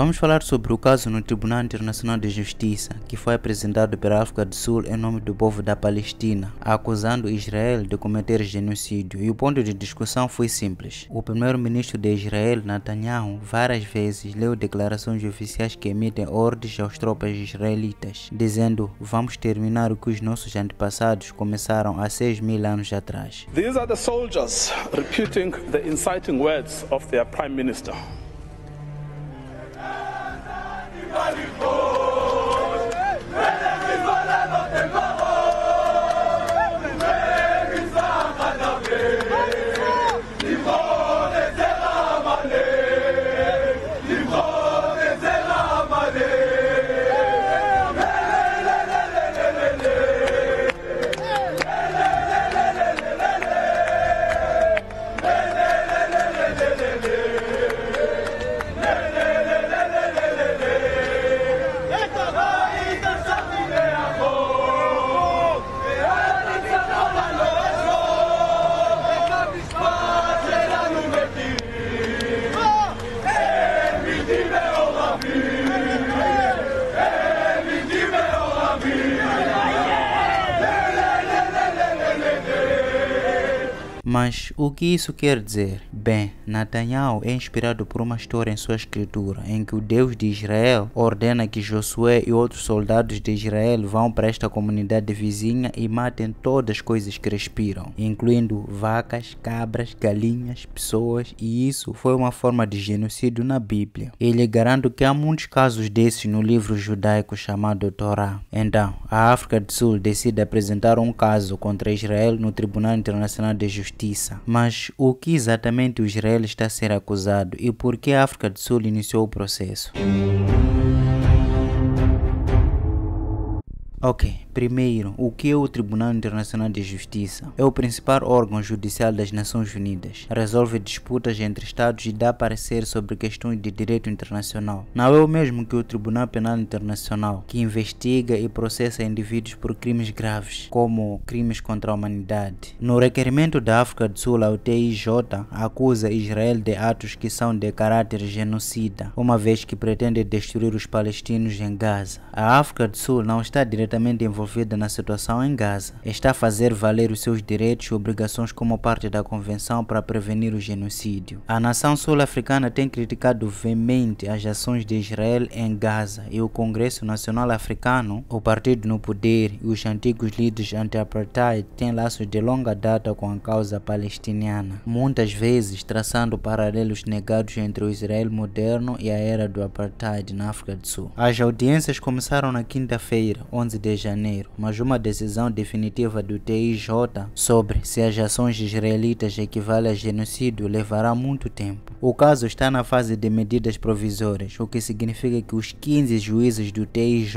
Vamos falar sobre o caso no Tribunal Internacional de Justiça, que foi apresentado pela África do Sul em nome do povo da Palestina, acusando Israel de cometer genocídio, e o ponto de discussão foi simples. O primeiro-ministro de Israel, Netanyahu, várias vezes leu declarações oficiais que emitem ordens às tropas israelitas, dizendo: Vamos terminar o que os nossos antepassados começaram há 6 mil anos atrás. These are the soldiers repeating the inciting words of their prime minister. Mas o que isso quer dizer? Bem, Natanhal é inspirado por uma história em sua escritura, em que o Deus de Israel ordena que Josué e outros soldados de Israel vão para esta comunidade vizinha e matem todas as coisas que respiram, incluindo vacas, cabras, galinhas, pessoas, e isso foi uma forma de genocídio na Bíblia. Ele garanto que há muitos casos desses no livro judaico chamado Torá. Então, a África do Sul decide apresentar um caso contra Israel no Tribunal Internacional de Justiça justiça. Mas o que exatamente o Israel está a ser acusado e por que a África do Sul iniciou o processo? Ok, Primeiro, o que é o Tribunal Internacional de Justiça? É o principal órgão judicial das Nações Unidas. Resolve disputas entre Estados e dá parecer sobre questões de direito internacional. Não é o mesmo que o Tribunal Penal Internacional, que investiga e processa indivíduos por crimes graves, como crimes contra a humanidade. No requerimento da África do Sul, a UTIJ acusa Israel de atos que são de caráter genocida, uma vez que pretende destruir os palestinos em Gaza. A África do Sul não está diretamente envolvida envolvida na situação em Gaza. Está a fazer valer os seus direitos e obrigações como parte da Convenção para prevenir o genocídio. A nação sul-africana tem criticado veemente as ações de Israel em Gaza e o Congresso Nacional Africano, o partido no poder e os antigos líderes anti-apartheid têm laços de longa data com a causa palestiniana, muitas vezes traçando paralelos negados entre o Israel moderno e a era do apartheid na África do Sul. As audiências começaram na quinta-feira, 11 de janeiro janeiro, mas uma decisão definitiva do TIJ sobre se as ações israelitas equivalem a genocídio levará muito tempo. O caso está na fase de medidas provisórias, o que significa que os 15 juízes do TIJ,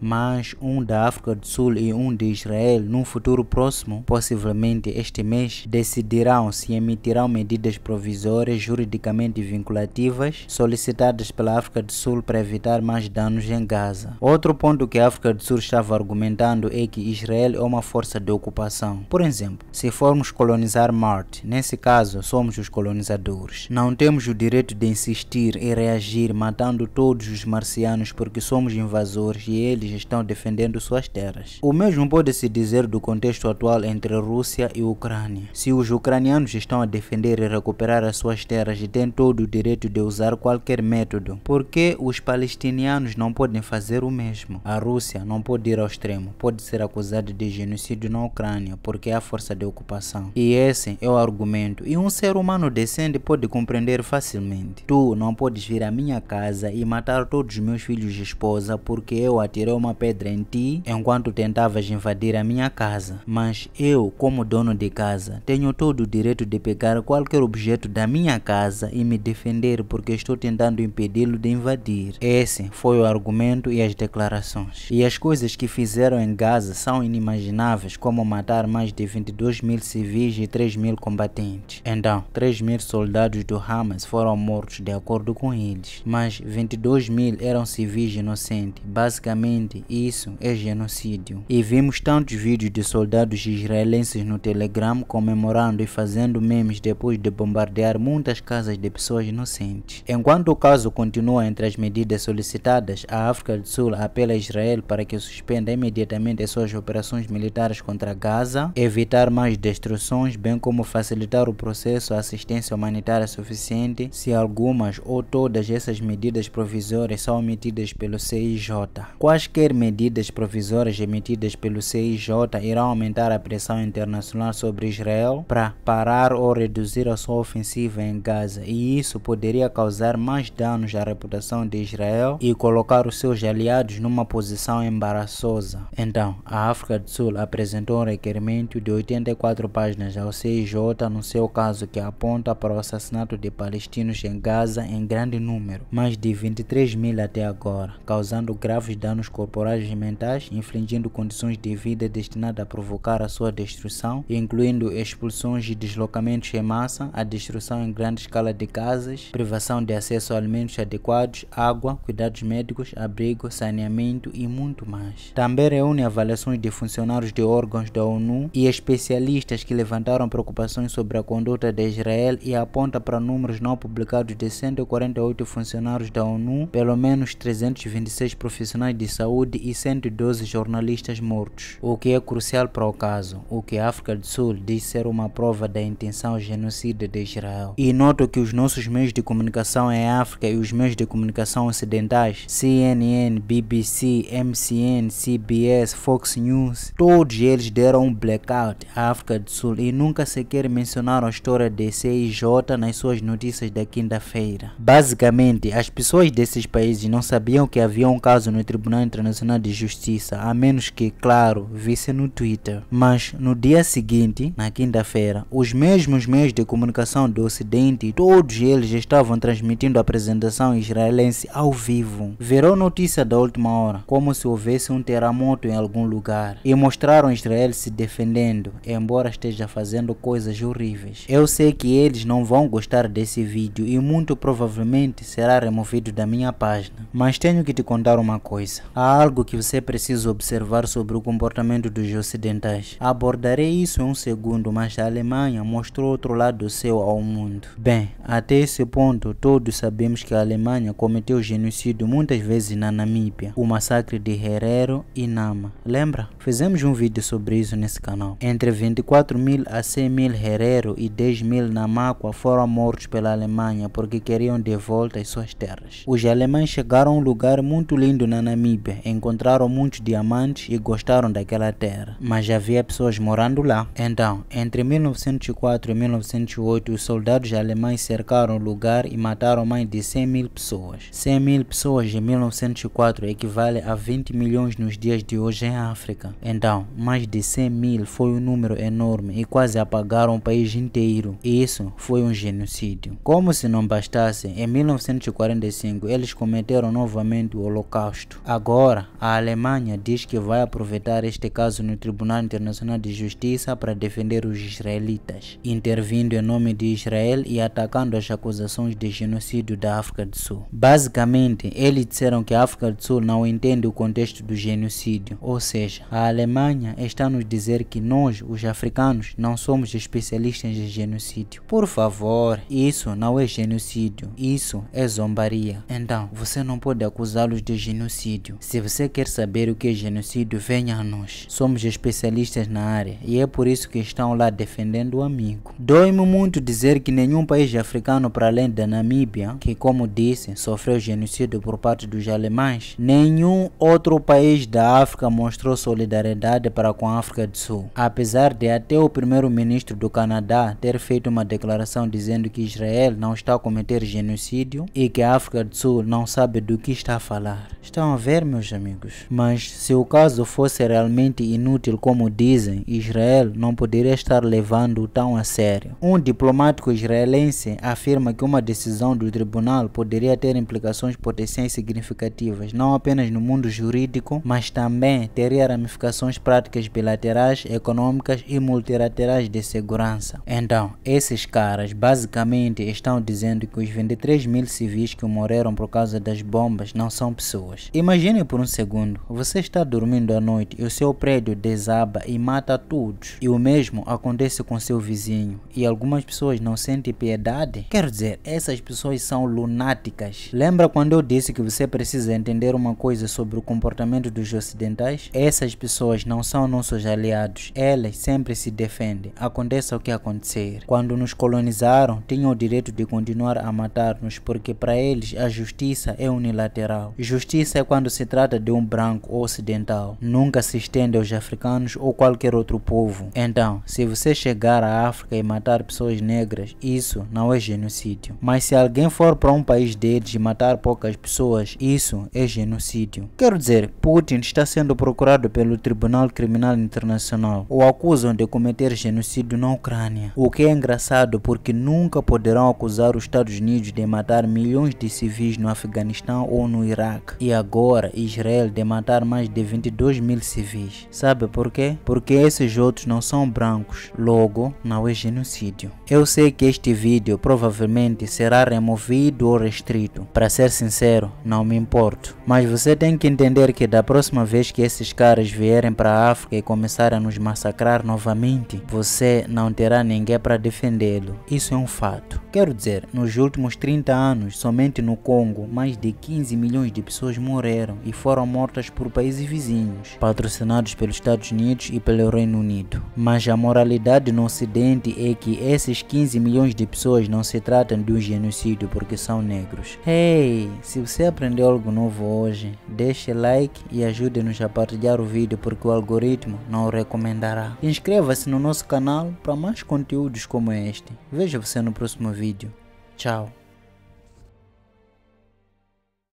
mais um da África do Sul e um de Israel, num futuro próximo, possivelmente este mês, decidirão se emitirão medidas provisórias juridicamente vinculativas solicitadas pela África do Sul para evitar mais danos em Gaza. Outro ponto que a África do Sul estava argumentando argumentando é que Israel é uma força de ocupação. Por exemplo, se formos colonizar Marte, nesse caso somos os colonizadores. Não temos o direito de insistir e reagir matando todos os marcianos porque somos invasores e eles estão defendendo suas terras. O mesmo pode se dizer do contexto atual entre Rússia e Ucrânia. Se os ucranianos estão a defender e recuperar as suas terras e têm todo o direito de usar qualquer método, por que os palestinianos não podem fazer o mesmo? A Rússia não pode ir ao extremo supremo pode ser acusado de genocídio na Ucrânia porque há força de ocupação. E esse é o argumento e um ser humano decente pode compreender facilmente. Tu não podes vir à minha casa e matar todos os meus filhos e esposa porque eu atirei uma pedra em ti enquanto tentavas invadir a minha casa. Mas eu, como dono de casa, tenho todo o direito de pegar qualquer objeto da minha casa e me defender porque estou tentando impedi-lo de invadir. Esse foi o argumento e as declarações. E as coisas que fizeram fizeram em Gaza são inimagináveis, como matar mais de 22 mil civis e 3 mil combatentes. Então, 3 mil soldados do Hamas foram mortos de acordo com eles, mas 22 mil eram civis inocentes. Basicamente, isso é genocídio. E vimos tantos vídeos de soldados israelenses no Telegram comemorando e fazendo memes depois de bombardear muitas casas de pessoas inocentes. Enquanto o caso continua entre as medidas solicitadas, a África do Sul apela a Israel para que suspenda imediatamente imediatamente as suas operações militares contra Gaza, evitar mais destruções, bem como facilitar o processo à assistência humanitária suficiente se algumas ou todas essas medidas provisórias são emitidas pelo CIJ. Quaisquer medidas provisórias emitidas pelo CIJ irão aumentar a pressão internacional sobre Israel para parar ou reduzir a sua ofensiva em Gaza, e isso poderia causar mais danos à reputação de Israel e colocar os seus aliados numa posição embaraçosa. Então, a África do Sul apresentou um requerimento de 84 páginas ao CIJ no seu caso que aponta para o assassinato de palestinos em Gaza em grande número, mais de 23 mil até agora, causando graves danos corporais e mentais, infligindo condições de vida destinadas a provocar a sua destruição, incluindo expulsões e deslocamentos em massa, a destruição em grande escala de casas, privação de acesso a alimentos adequados, água, cuidados médicos, abrigo, saneamento e muito mais. Também reúne avaliações de funcionários de órgãos da ONU e especialistas que levantaram preocupações sobre a conduta de Israel e aponta para números não publicados de 148 funcionários da ONU, pelo menos 326 profissionais de saúde e 112 jornalistas mortos, o que é crucial para o caso, o que a África do Sul diz ser uma prova da intenção genocida de Israel. E noto que os nossos meios de comunicação em África e os meios de comunicação ocidentais, CNN, BBC, MCN, CBS, CBS, Fox News, todos eles deram um blackout à África do Sul e nunca sequer mencionaram a história de CIJ nas suas notícias da quinta-feira. Basicamente, as pessoas desses países não sabiam que havia um caso no Tribunal Internacional de Justiça, a menos que, claro, vissem no Twitter. Mas no dia seguinte, na quinta-feira, os mesmos meios de comunicação do Ocidente, todos eles estavam transmitindo a apresentação israelense ao vivo. Virou notícia da última hora, como se houvesse um terremoto em algum lugar e mostraram Israel se defendendo, embora esteja fazendo coisas horríveis. Eu sei que eles não vão gostar desse vídeo e muito provavelmente será removido da minha página. Mas tenho que te contar uma coisa. Há algo que você precisa observar sobre o comportamento dos ocidentais. Abordarei isso em um segundo, mas a Alemanha mostrou outro lado seu ao mundo. Bem, até esse ponto todos sabemos que a Alemanha cometeu genocídio muitas vezes na Namíbia, o massacre de Herero e na Lembra? Fizemos um vídeo sobre isso nesse canal. Entre 24 mil a 100 mil Herero e 10 mil Namakwa foram mortos pela Alemanha porque queriam de volta as suas terras. Os alemães chegaram a um lugar muito lindo na Namíbia, encontraram muitos diamantes e gostaram daquela terra, mas já havia pessoas morando lá. Então, entre 1904 e 1908, os soldados alemães cercaram o lugar e mataram mais de 100 mil pessoas. 100 mil pessoas em 1904 equivale a 20 milhões nos dias de hoje em África. Então, mais de 100 mil foi um número enorme e quase apagaram o país inteiro. E isso foi um genocídio. Como se não bastasse, em 1945 eles cometeram novamente o Holocausto. Agora, a Alemanha diz que vai aproveitar este caso no Tribunal Internacional de Justiça para defender os israelitas, intervindo em nome de Israel e atacando as acusações de genocídio da África do Sul. Basicamente, eles disseram que a África do Sul não entende o contexto do genocídio genocídio. Ou seja, a Alemanha está nos dizer que nós, os africanos, não somos especialistas em genocídio. Por favor, isso não é genocídio, isso é zombaria. Então, você não pode acusá-los de genocídio. Se você quer saber o que é genocídio, venha a nós. Somos especialistas na área e é por isso que estão lá defendendo o amigo. Dói-me muito dizer que nenhum país africano para além da Namíbia, que como disse, sofreu genocídio por parte dos alemães, nenhum outro país da África África mostrou solidariedade para com a África do Sul, apesar de até o primeiro-ministro do Canadá ter feito uma declaração dizendo que Israel não está a cometer genocídio e que a África do Sul não sabe do que está a falar. Estão a ver, meus amigos? Mas se o caso fosse realmente inútil, como dizem, Israel não poderia estar levando tão a sério. Um diplomático israelense afirma que uma decisão do tribunal poderia ter implicações potenciais significativas, não apenas no mundo jurídico, mas também também teria ramificações práticas bilaterais, econômicas e multilaterais de segurança. Então, esses caras basicamente estão dizendo que os 23 mil civis que morreram por causa das bombas não são pessoas. Imagine por um segundo, você está dormindo à noite e o seu prédio desaba e mata todos. E o mesmo acontece com seu vizinho e algumas pessoas não sentem piedade? Quer dizer, essas pessoas são lunáticas. Lembra quando eu disse que você precisa entender uma coisa sobre o comportamento dos ocidentais? ocidentais, essas pessoas não são nossos aliados, elas sempre se defendem, aconteça o que acontecer. Quando nos colonizaram, tinham o direito de continuar a matar-nos, porque para eles a justiça é unilateral. Justiça é quando se trata de um branco ou ocidental, nunca se estende aos africanos ou qualquer outro povo. Então, se você chegar à África e matar pessoas negras, isso não é genocídio. Mas se alguém for para um país deles e matar poucas pessoas, isso é genocídio. Quero dizer, Putin está sendo sendo procurado pelo Tribunal Criminal Internacional. O acusam de cometer genocídio na Ucrânia. O que é engraçado porque nunca poderão acusar os Estados Unidos de matar milhões de civis no Afeganistão ou no Iraque. E agora Israel de matar mais de 22 mil civis. Sabe por quê? Porque esses outros não são brancos. Logo, não é genocídio. Eu sei que este vídeo provavelmente será removido ou restrito. Para ser sincero, não me importo. Mas você tem que entender que da próxima vez que esses caras vierem para a África e começarem a nos massacrar novamente, você não terá ninguém para defendê-lo. Isso é um fato. Quero dizer, nos últimos 30 anos, somente no Congo, mais de 15 milhões de pessoas morreram e foram mortas por países vizinhos, patrocinados pelos Estados Unidos e pelo Reino Unido. Mas a moralidade no Ocidente é que esses 15 milhões de pessoas não se tratam de um genocídio porque são negros. Hey, se você aprendeu algo novo hoje, deixe like e ajude-nos a partilhar o vídeo porque o algoritmo não o recomendará. Inscreva-se no nosso canal para mais conteúdos como este. veja você no próximo vídeo. Tchau.